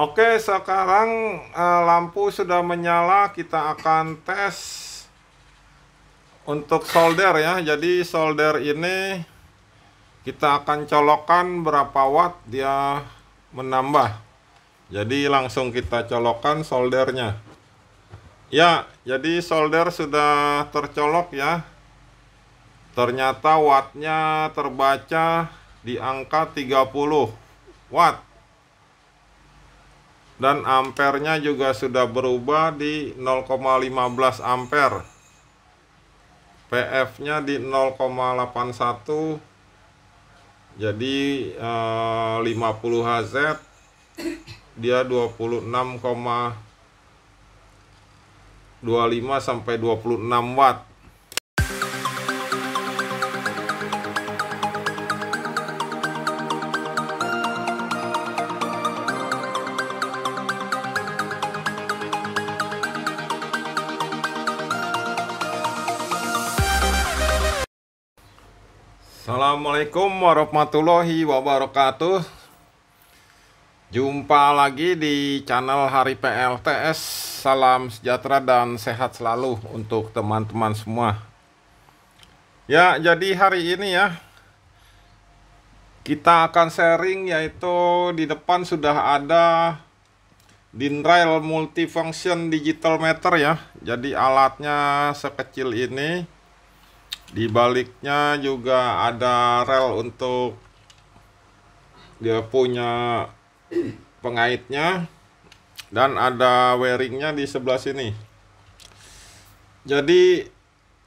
Oke, sekarang uh, lampu sudah menyala, kita akan tes untuk solder ya. Jadi solder ini kita akan colokan berapa watt dia menambah. Jadi langsung kita colokan soldernya. Ya, jadi solder sudah tercolok ya. Ternyata wattnya terbaca di angka 30 watt dan ampernya juga sudah berubah di 0,15 ampere PF nya di 0,81 jadi eh, 50 Hz dia 26,25 sampai 26 watt Assalamualaikum warahmatullahi wabarakatuh Jumpa lagi di channel Hari PLTS Salam sejahtera dan sehat selalu untuk teman-teman semua Ya jadi hari ini ya Kita akan sharing yaitu di depan sudah ada Dinrail Multifunction Digital Meter ya Jadi alatnya sekecil ini di baliknya juga ada rel untuk dia punya pengaitnya dan ada wearingnya di sebelah sini jadi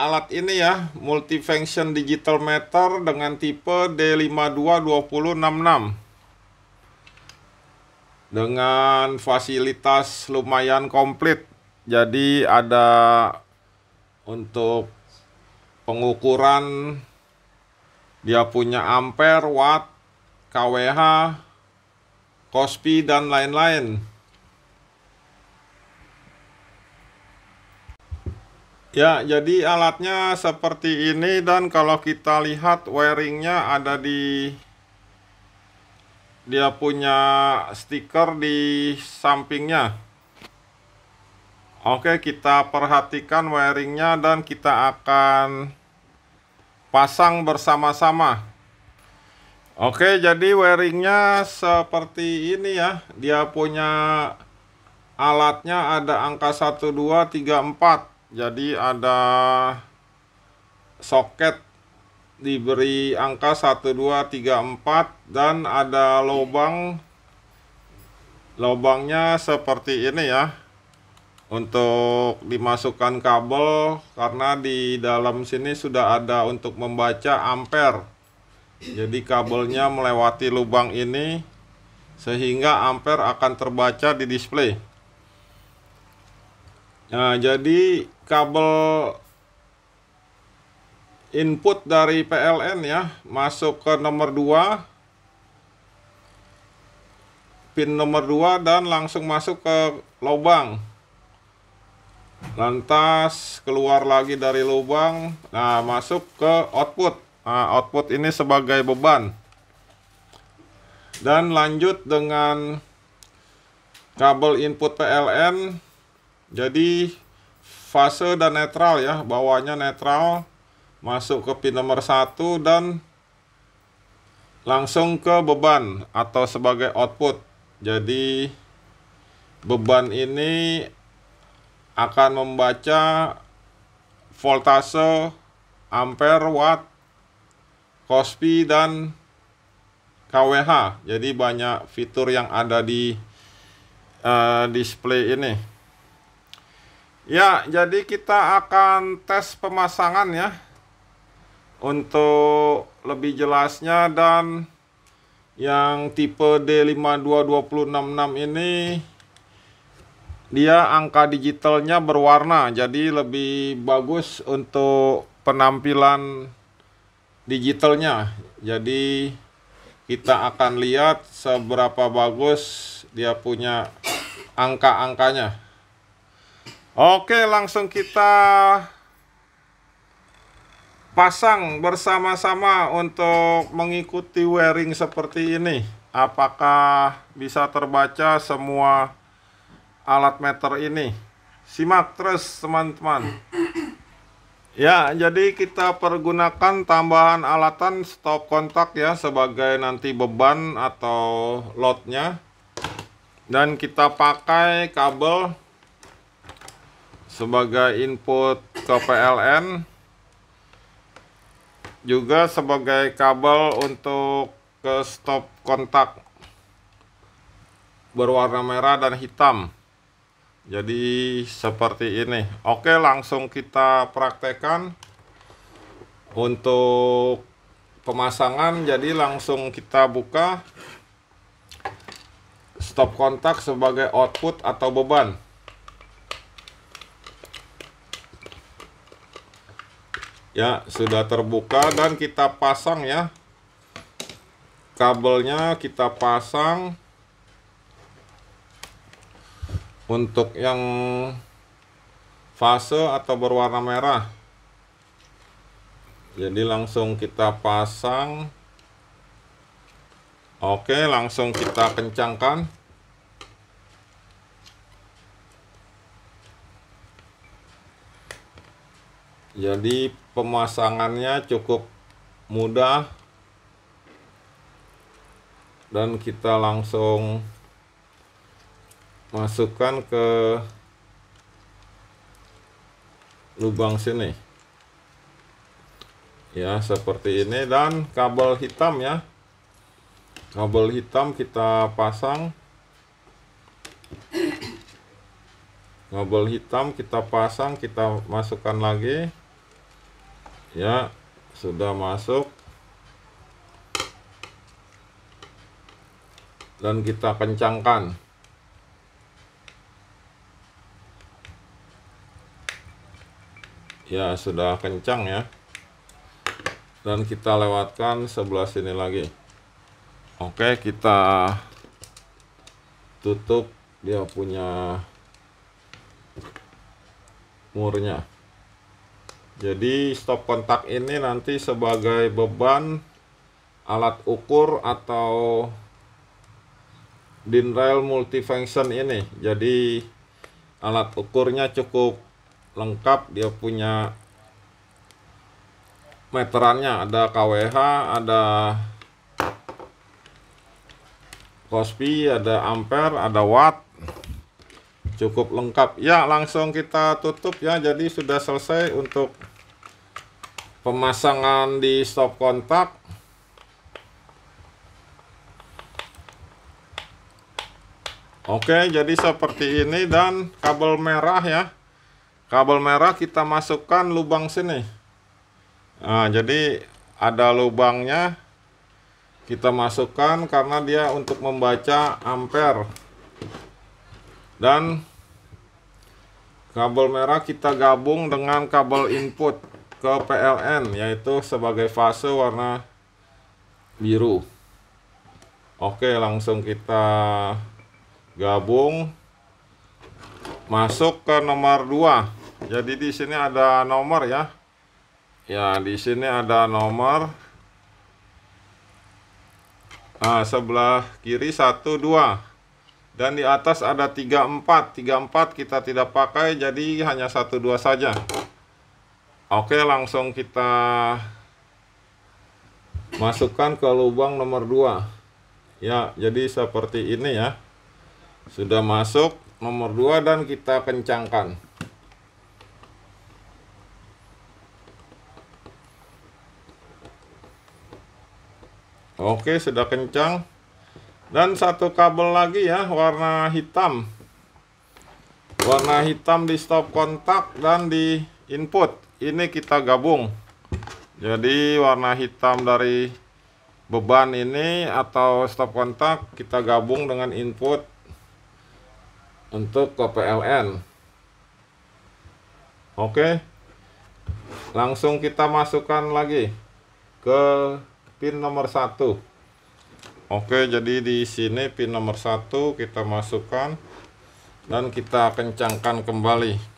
alat ini ya multifunction digital meter dengan tipe D522066 dengan fasilitas lumayan komplit jadi ada untuk pengukuran dia punya ampere, watt, KWH, kospi dan lain-lain. Ya, jadi alatnya seperti ini dan kalau kita lihat wiringnya ada di dia punya stiker di sampingnya. Oke kita perhatikan wiringnya dan kita akan pasang bersama-sama Oke jadi wiringnya seperti ini ya Dia punya alatnya ada angka 1, 2, 3, 4 Jadi ada soket diberi angka 1, 2, 3, 4 Dan ada lubang Lubangnya seperti ini ya untuk dimasukkan kabel karena di dalam sini sudah ada untuk membaca ampere jadi kabelnya melewati lubang ini sehingga ampere akan terbaca di display nah jadi kabel input dari PLN ya masuk ke nomor 2 pin nomor 2 dan langsung masuk ke lubang lantas keluar lagi dari lubang nah masuk ke output nah, output ini sebagai beban dan lanjut dengan kabel input PLN jadi fase dan netral ya bawahnya netral masuk ke pin nomor satu dan langsung ke beban atau sebagai output jadi beban ini akan membaca voltase, ampere, watt, kospi dan KWH. Jadi banyak fitur yang ada di uh, display ini. Ya, jadi kita akan tes pemasangan ya. Untuk lebih jelasnya dan yang tipe D52266 ini dia angka digitalnya berwarna jadi lebih bagus untuk penampilan digitalnya jadi kita akan lihat seberapa bagus dia punya angka-angkanya oke langsung kita pasang bersama-sama untuk mengikuti wearing seperti ini apakah bisa terbaca semua alat meter ini. Simak terus teman-teman. Ya, jadi kita pergunakan tambahan alatan stop kontak ya sebagai nanti beban atau loadnya. Dan kita pakai kabel sebagai input ke PLN juga sebagai kabel untuk ke stop kontak berwarna merah dan hitam jadi seperti ini oke langsung kita praktekkan untuk pemasangan jadi langsung kita buka stop kontak sebagai output atau beban ya sudah terbuka dan kita pasang ya kabelnya kita pasang untuk yang fase atau berwarna merah jadi langsung kita pasang oke langsung kita kencangkan jadi pemasangannya cukup mudah dan kita langsung masukkan ke lubang sini ya seperti ini dan kabel hitam ya kabel hitam kita pasang kabel hitam kita pasang kita masukkan lagi ya sudah masuk dan kita kencangkan ya sudah kencang ya dan kita lewatkan sebelah sini lagi oke kita tutup dia punya murnya jadi stop kontak ini nanti sebagai beban alat ukur atau din rail multifunction ini jadi alat ukurnya cukup lengkap dia punya meterannya ada KWH ada kospi ada ampere ada watt cukup lengkap ya langsung kita tutup ya jadi sudah selesai untuk pemasangan di stop kontak Oke jadi seperti ini dan kabel merah ya kabel merah kita masukkan lubang sini nah, jadi ada lubangnya kita masukkan karena dia untuk membaca ampere dan kabel merah kita gabung dengan kabel input ke PLN yaitu sebagai fase warna biru oke langsung kita gabung masuk ke nomor 2 jadi di sini ada nomor ya ya di sini ada nomor nah, sebelah kiri 1 2 dan di atas ada 34 34 kita tidak pakai jadi hanya 1 2 saja Oke langsung kita masukkan ke lubang nomor 2 ya jadi seperti ini ya sudah masuk nomor 2 dan kita kencangkan Oke sudah kencang dan satu kabel lagi ya warna hitam warna hitam di stop kontak dan di input ini kita gabung jadi warna hitam dari beban ini atau stop kontak kita gabung dengan input untuk ke PLN. Oke. Langsung kita masukkan lagi ke pin nomor satu. Oke, jadi di sini pin nomor satu kita masukkan dan kita kencangkan kembali.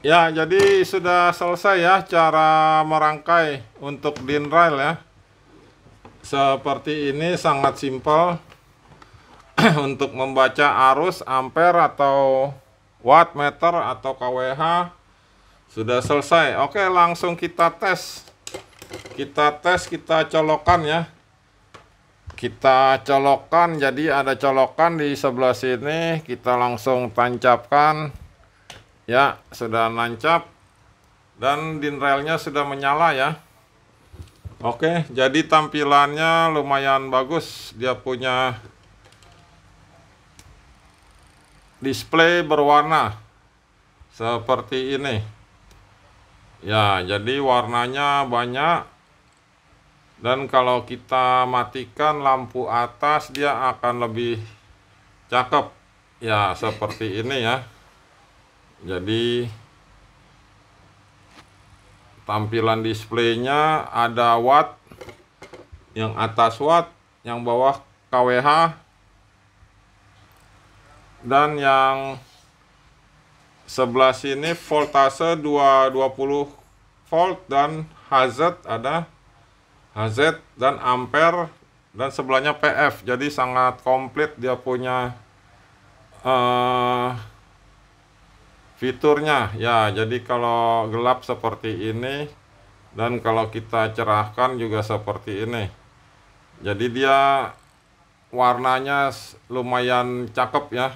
Ya, jadi sudah selesai ya cara merangkai untuk DIN rail ya seperti ini sangat simpel untuk membaca arus ampere atau watt meter atau KWH sudah selesai oke langsung kita tes kita tes kita colokan ya kita colokan jadi ada colokan di sebelah sini kita langsung tancapkan ya sudah nancap dan din relnya sudah menyala ya Oke, jadi tampilannya lumayan bagus. Dia punya display berwarna seperti ini. Ya, jadi warnanya banyak. Dan kalau kita matikan lampu atas dia akan lebih cakep. Ya, seperti ini ya. Jadi tampilan displaynya ada watt yang atas watt yang bawah KWH dan yang sebelah sini voltase 220 volt dan HZ ada HZ dan ampere dan sebelahnya PF jadi sangat komplit dia punya uh, fiturnya ya jadi kalau gelap seperti ini dan kalau kita cerahkan juga seperti ini jadi dia warnanya lumayan cakep ya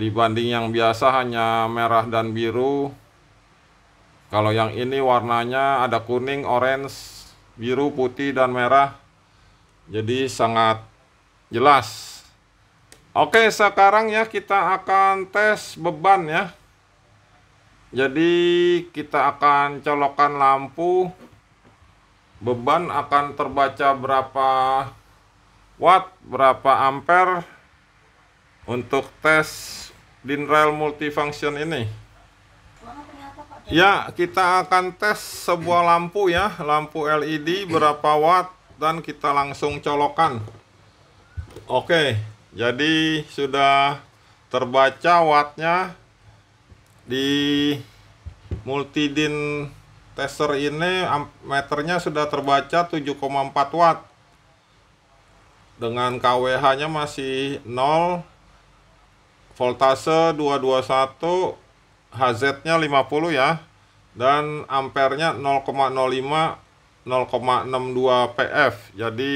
dibanding yang biasa hanya merah dan biru kalau yang ini warnanya ada kuning, orange, biru, putih, dan merah jadi sangat jelas oke sekarang ya kita akan tes beban ya jadi kita akan colokan lampu beban akan terbaca berapa watt berapa ampere untuk tes din rail multifunction ini ya kita akan tes sebuah lampu ya lampu LED berapa watt dan kita langsung colokan oke jadi sudah terbaca wattnya di multidin tester ini meternya sudah terbaca 7,4 watt dengan KWH nya masih 0 voltase 221 HZ nya 50 ya dan ampernya 0,05 0,62 PF jadi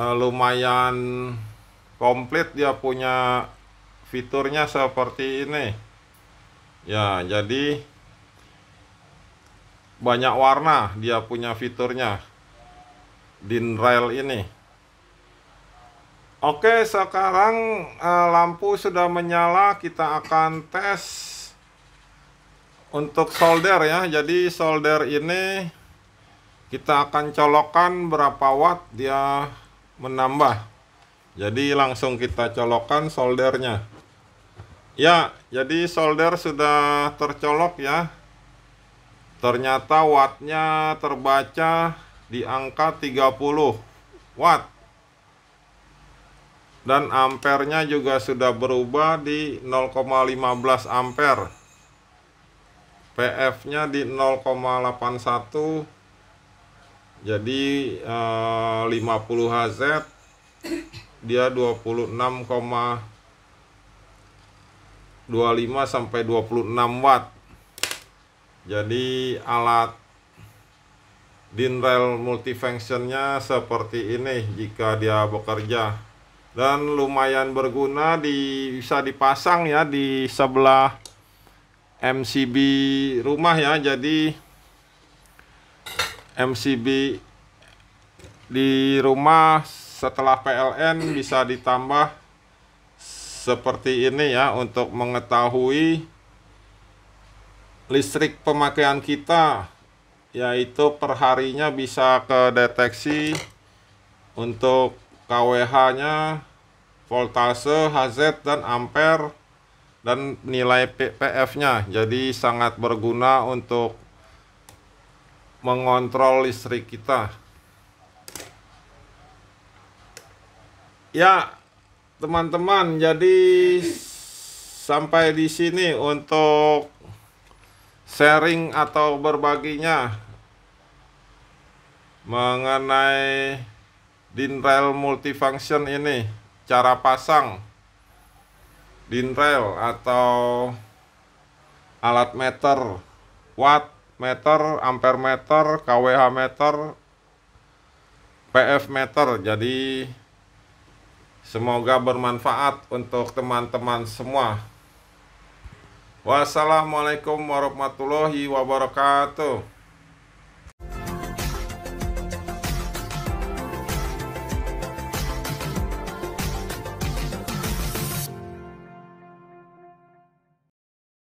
eh, lumayan komplit dia punya fiturnya seperti ini ya jadi banyak warna dia punya fiturnya din rail ini oke sekarang uh, lampu sudah menyala kita akan tes untuk solder ya jadi solder ini kita akan colokan berapa watt dia menambah jadi langsung kita colokan soldernya Ya, jadi solder sudah tercolok ya. Ternyata wattnya terbaca di angka 30 watt. Dan ampernya juga sudah berubah di 0,15 ampere. PF-nya di 0,81 jadi eh, 50 Hz dia 25 sampai 26 watt jadi alat din rail multifunctionnya seperti ini jika dia bekerja dan lumayan berguna di, bisa dipasang ya di sebelah MCB rumah ya jadi MCB di rumah setelah PLN bisa ditambah seperti ini ya untuk mengetahui listrik pemakaian kita yaitu perharinya bisa kedeteksi untuk KWH-nya voltase, HZ, dan ampere dan nilai PPF-nya jadi sangat berguna untuk mengontrol listrik kita ya teman-teman jadi sampai di sini untuk sharing atau berbaginya mengenai dinrail multifunction ini cara pasang dinrail atau alat meter watt meter ampere meter kWh meter PF meter jadi Semoga bermanfaat untuk teman-teman semua. Wassalamualaikum warahmatullahi wabarakatuh.